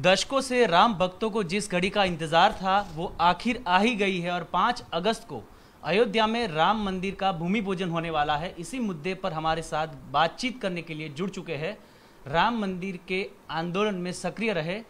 दशकों से राम भक्तों को जिस घड़ी का इंतजार था वो आखिर आ ही गई है और 5 अगस्त को अयोध्या में राम मंदिर का भूमि पूजन होने वाला है इसी मुद्दे पर हमारे साथ बातचीत करने के लिए जुड़ चुके हैं राम मंदिर के आंदोलन में सक्रिय रहे